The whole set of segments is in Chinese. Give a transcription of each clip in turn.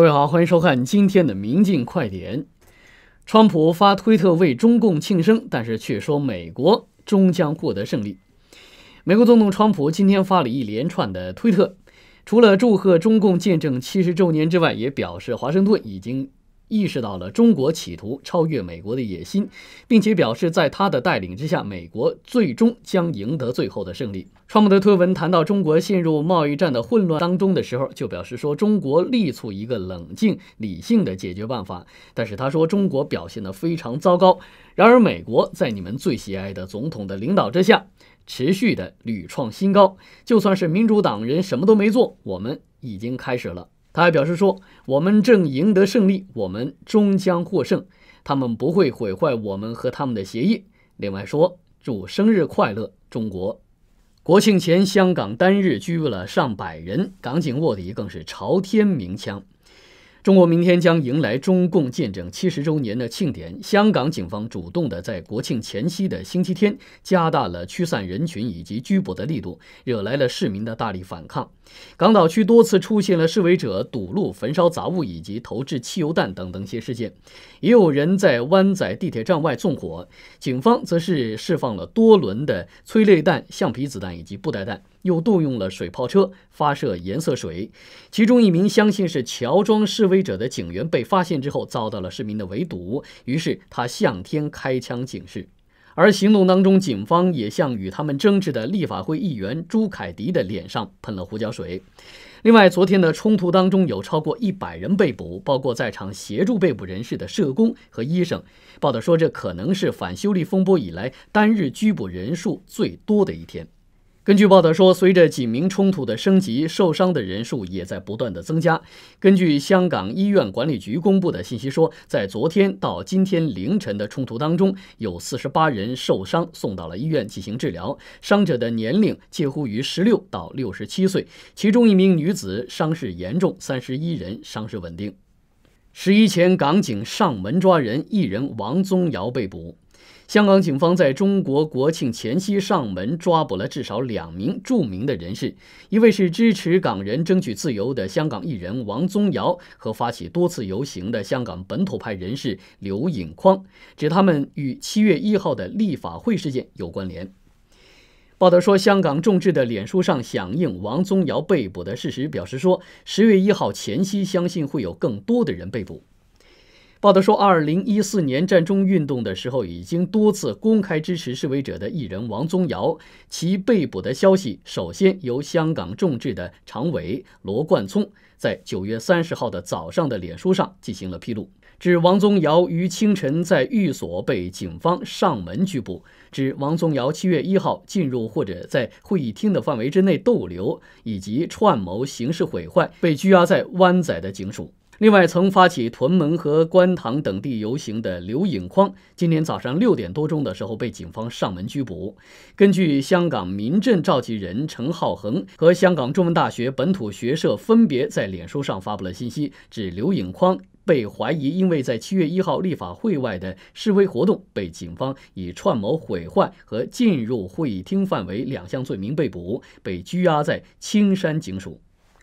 各位好，欢迎收看今天的《明镜快点》。川普发推特为中共庆生，但是却说美国终将获得胜利。美国总统川普今天发了一连串的推特，除了祝贺中共见证七十周年之外，也表示华盛顿已经。意识到了中国企图超越美国的野心，并且表示，在他的带领之下，美国最终将赢得最后的胜利。川普的推文谈到中国陷入贸易战的混乱当中的时候，就表示说，中国力促一个冷静理性的解决办法，但是他说，中国表现得非常糟糕。然而，美国在你们最喜爱的总统的领导之下，持续的屡创新高。就算是民主党人什么都没做，我们已经开始了。还表示说，我们正赢得胜利，我们终将获胜。他们不会毁坏我们和他们的协议。另外说，祝生日快乐，中国！国庆前，香港单日拘捕了上百人，港警卧底更是朝天鸣枪。中国明天将迎来中共建政七十周年的庆典。香港警方主动的在国庆前夕的星期天加大了驱散人群以及拘捕的力度，惹来了市民的大力反抗。港岛区多次出现了示威者堵路、焚烧杂物以及投掷汽油弹等等一些事件，也有人在湾仔地铁站外纵火。警方则是释放了多轮的催泪弹、橡皮子弹以及布袋弹，又动用了水炮车发射颜色水。其中一名相信是乔装示威者的警员被发现之后，遭到了市民的围堵，于是他向天开枪警示。而行动当中，警方也向与他们争执的立法会议员朱凯迪的脸上喷了胡椒水。另外，昨天的冲突当中，有超过一百人被捕，包括在场协助被捕人士的社工和医生。报道说，这可能是反修例风波以来单日拘捕人数最多的一天。根据报道说，随着警民冲突的升级，受伤的人数也在不断的增加。根据香港医院管理局公布的信息说，在昨天到今天凌晨的冲突当中，有四十八人受伤，送到了医院进行治疗。伤者的年龄介乎于十六到六十七岁，其中一名女子伤势严重，三十一人伤势稳定。十一前港警上门抓人，一人王宗尧被捕。香港警方在中国国庆前夕上门抓捕了至少两名著名的人士，一位是支持港人争取自由的香港艺人王宗尧，和发起多次游行的香港本土派人士刘颖匡，指他们与七月一号的立法会事件有关联。报道说，香港众志的脸书上响应王宗尧被捕的事实，表示说，十月一号前夕相信会有更多的人被捕。报道说，二零一四年占中运动的时候，已经多次公开支持示威者的艺人王宗尧，其被捕的消息首先由香港众志的常委罗冠聪在九月三十号的早上的脸书上进行了披露。指王宗尧于清晨在寓所被警方上门拘捕，指王宗尧七月一号进入或者在会议厅的范围之内逗留，以及串谋刑事毁坏，被拘押在湾仔的警署。另外，曾发起屯门和观塘等地游行的刘颖匡，今天早上六点多钟的时候被警方上门拘捕。根据香港民政召集人陈浩恒和香港中文大学本土学社分别在脸书上发布了信息，指刘颖匡被怀疑因为在七月一号立法会外的示威活动被警方以串谋毁坏和进入会议厅范围两项罪名被捕，被拘押在青山警署。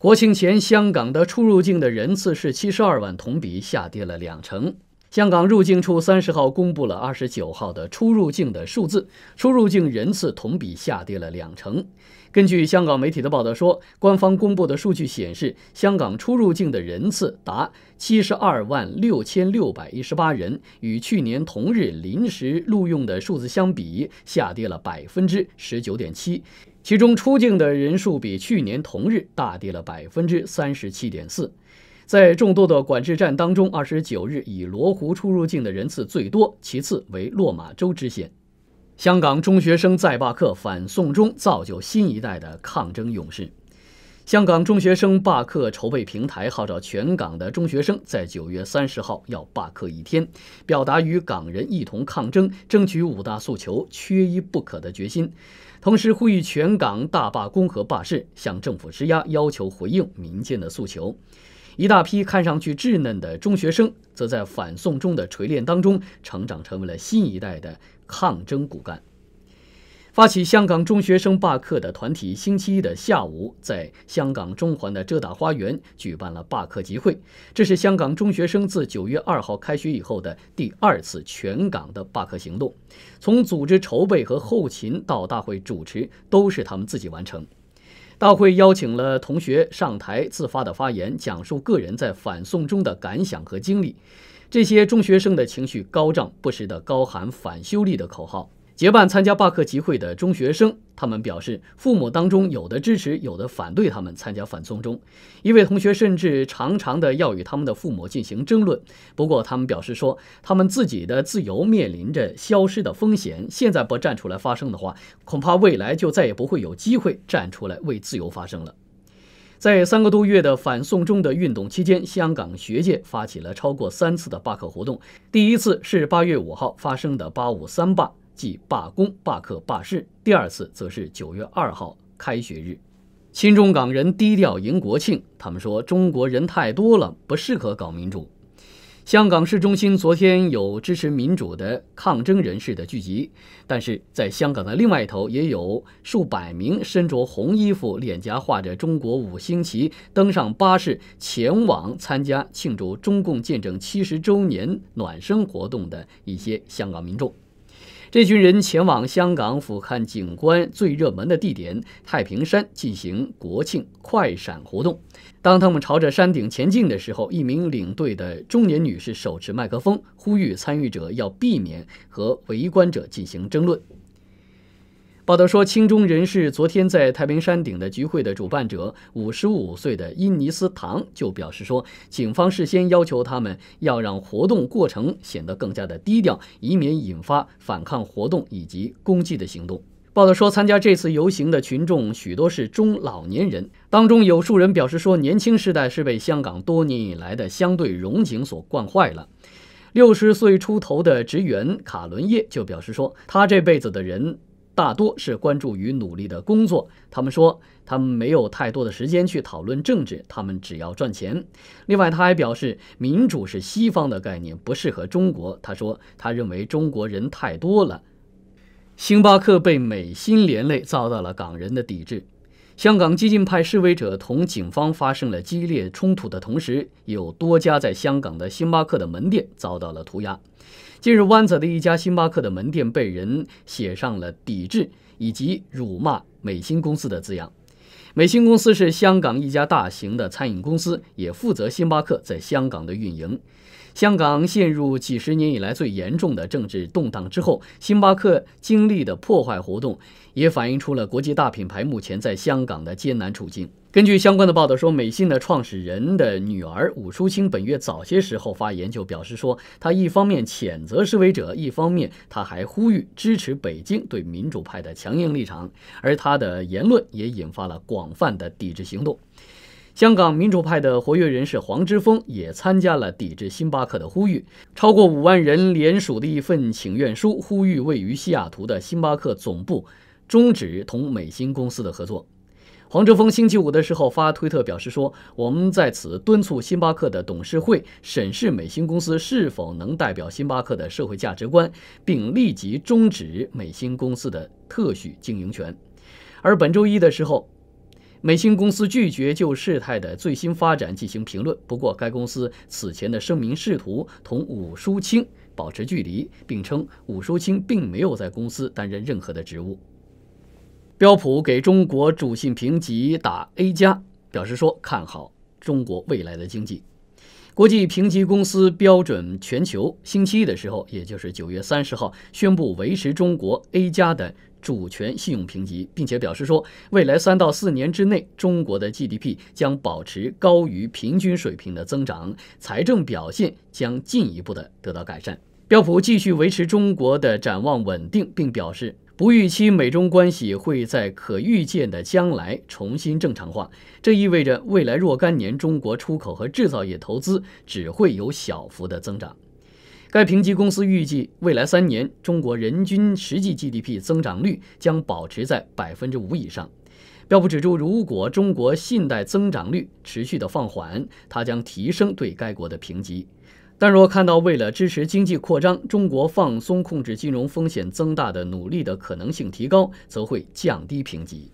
国庆前，香港的出入境的人次是七十二万，同比下跌了两成。香港入境处三十号公布了二十九号的出入境的数字，出入境人次同比下跌了两成。根据香港媒体的报道说，官方公布的数据显示，香港出入境的人次达七十二万六千六百一十八人，与去年同日临时录用的数字相比，下跌了百分之十九点七。其中出境的人数比去年同日大跌了百分之三十七点四，在众多的管制站当中，二十九日以罗湖出入境的人次最多，其次为落马洲支线。香港中学生在罢课反送中，造就新一代的抗争勇士。香港中学生罢课筹备平台号召全港的中学生在九月三十号要罢课一天，表达与港人一同抗争，争取五大诉求缺一不可的决心。同时呼吁全港大罢工和罢市，向政府施压，要求回应民间的诉求。一大批看上去稚嫩的中学生，则在反送中的锤炼当中，成长成为了新一代的抗争骨干。发起香港中学生罢课的团体，星期一的下午，在香港中环的遮打花园举办了罢课集会。这是香港中学生自九月二号开学以后的第二次全港的罢课行动。从组织筹备和后勤到大会主持，都是他们自己完成。大会邀请了同学上台自发的发言，讲述个人在反送中的感想和经历。这些中学生的情绪高涨，不时的高喊“反修例”的口号。结伴参加罢课集会的中学生，他们表示，父母当中有的支持，有的反对他们参加反送中。一位同学甚至常常的要与他们的父母进行争论。不过，他们表示说，他们自己的自由面临着消失的风险。现在不站出来发声的话，恐怕未来就再也不会有机会站出来为自由发声了。在三个多月的反送中的运动期间，香港学界发起了超过三次的罢课活动。第一次是八月五号发生的八五三罢。即罢工、罢课、罢市。第二次则是九月二号开学日，新中港人低调迎国庆。他们说中国人太多了，不适合搞民主。香港市中心昨天有支持民主的抗争人士的聚集，但是在香港的另外一头，也有数百名身着红衣服、脸颊画着中国五星旗，登上巴士前往参加庆祝中共建政七十周年暖生活动的一些香港民众。这群人前往香港俯瞰景观最热门的地点太平山进行国庆快闪活动。当他们朝着山顶前进的时候，一名领队的中年女士手持麦克风，呼吁参与者要避免和围观者进行争论。报道说，青中人士昨天在太平山顶的聚会的主办者，五十五岁的伊尼斯唐就表示说，警方事先要求他们要让活动过程显得更加的低调，以免引发反抗活动以及攻击的行动。报道说，参加这次游行的群众许多是中老年人，当中有数人表示说，年轻时代是被香港多年以来的相对融景所惯坏了。六十岁出头的职员卡伦叶就表示说，他这辈子的人。大多是关注于努力的工作。他们说，他们没有太多的时间去讨论政治，他们只要赚钱。另外，他还表示，民主是西方的概念，不适合中国。他说，他认为中国人太多了。星巴克被美心连累，遭到了港人的抵制。香港激进派示威者同警方发生了激烈冲突的同时，有多家在香港的星巴克的门店遭到了涂鸦。近日，湾仔的一家星巴克的门店被人写上了“抵制”以及“辱骂美心公司”的字样。美心公司是香港一家大型的餐饮公司，也负责星巴克在香港的运营。香港陷入几十年以来最严重的政治动荡之后，星巴克经历的破坏活动也反映出了国际大品牌目前在香港的艰难处境。根据相关的报道说，美信的创始人的女儿武淑清本月早些时候发言，就表示说，她一方面谴责示威者，一方面她还呼吁支持北京对民主派的强硬立场。而她的言论也引发了广泛的抵制行动。香港民主派的活跃人士黄之锋也参加了抵制星巴克的呼吁。超过五万人联署的一份请愿书呼吁位于西雅图的星巴克总部终止同美星公司的合作。黄之锋星期五的时候发推特表示说：“我们在此敦促星巴克的董事会审视美星公司是否能代表星巴克的社会价值观，并立即终止美星公司的特许经营权。”而本周一的时候。美星公司拒绝就事态的最新发展进行评论。不过，该公司此前的声明试图同武书清保持距离，并称武书清并没有在公司担任任何的职务。标普给中国主信评级打 A 加，表示说看好中国未来的经济。国际评级公司标准全球星期一的时候，也就是九月三十号，宣布维持中国 A 加的主权信用评级，并且表示说，未来三到四年之内，中国的 GDP 将保持高于平均水平的增长，财政表现将进一步的得到改善。标普继续维持中国的展望稳定，并表示。不预期美中关系会在可预见的将来重新正常化，这意味着未来若干年中国出口和制造业投资只会有小幅的增长。该评级公司预计，未来三年中国人均实际 GDP 增长率将保持在百分之五以上。标普指出，如果中国信贷增长率持续的放缓，它将提升对该国的评级。但若看到为了支持经济扩张，中国放松控制、金融风险增大的努力的可能性提高，则会降低评级。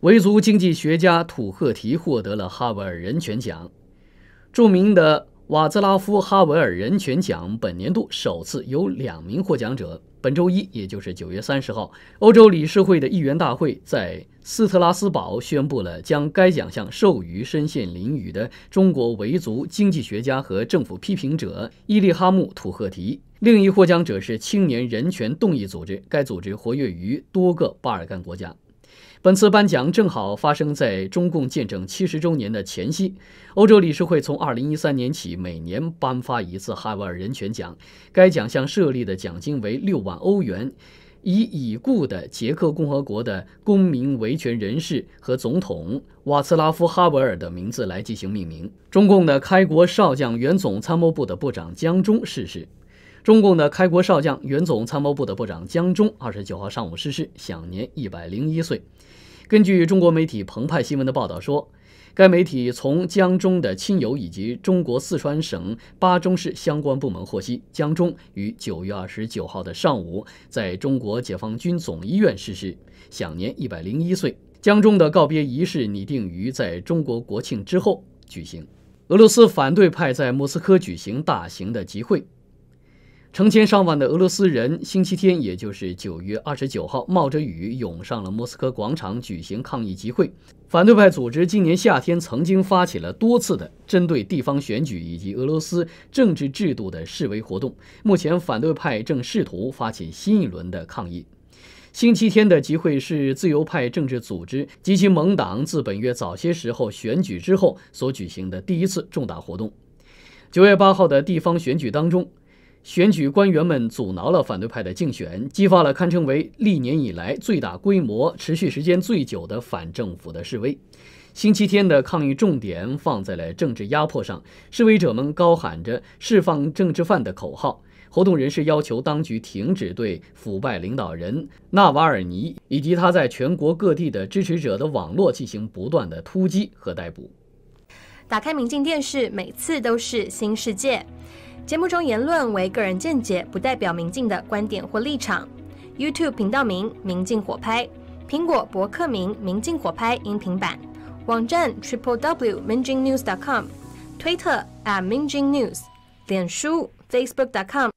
维族经济学家土赫提获得了哈维尔人权奖。著名的瓦兹拉夫·哈维尔人权奖本年度首次有两名获奖者。本周一，也就是九月三十号，欧洲理事会的议员大会在。斯特拉斯堡宣布了将该奖项授予深陷囹圄的中国维族经济学家和政府批评者伊利哈木·土赫提。另一获奖者是青年人权动议组织，该组织活跃于多个巴尔干国家。本次颁奖正好发生在中共建政七十周年的前夕。欧洲理事会从二零一三年起每年颁发一次哈维尔人权奖，该奖项设立的奖金为六万欧元。以已故的捷克共和国的公民维权人士和总统瓦茨拉夫·哈维尔的名字来进行命名。中共的开国少将、原总参谋部的部长江忠逝世。中共的开国少将、原总参谋部的部长江忠，二十九号上午逝世，享年一百零一岁。根据中国媒体澎湃新闻的报道说。该媒体从江中的亲友以及中国四川省巴中市相关部门获悉，江中于九月二十九号的上午在中国解放军总医院逝世，享年一百零一岁。江中的告别仪式拟定于在中国国庆之后举行。俄罗斯反对派在莫斯科举行大型的集会。成千上万的俄罗斯人星期天，也就是九月二十九号，冒着雨涌上了莫斯科广场举行抗议集会。反对派组织今年夏天曾经发起了多次的针对地方选举以及俄罗斯政治制度的示威活动。目前，反对派正试图发起新一轮的抗议。星期天的集会是自由派政治组织及其盟党自本月早些时候选举之后所举行的第一次重大活动。九月八号的地方选举当中。选举官员们阻挠了反对派的竞选，激发了堪称为历年以来最大规模、持续时间最久的反政府的示威。星期天的抗议重点放在了政治压迫上，示威者们高喊着“释放政治犯”的口号。活动人士要求当局停止对腐败领导人纳瓦尔尼以及他在全国各地的支持者的网络进行不断的突击和逮捕。打开明镜电视，每次都是新世界。节目中言论为个人见解，不代表明镜的观点或立场。YouTube 频道名：明镜火拍；苹果博客名：明镜火拍音频版；网站：triplew.mingjingnews.com；推特：@mingjingnews；脸书：facebook.com。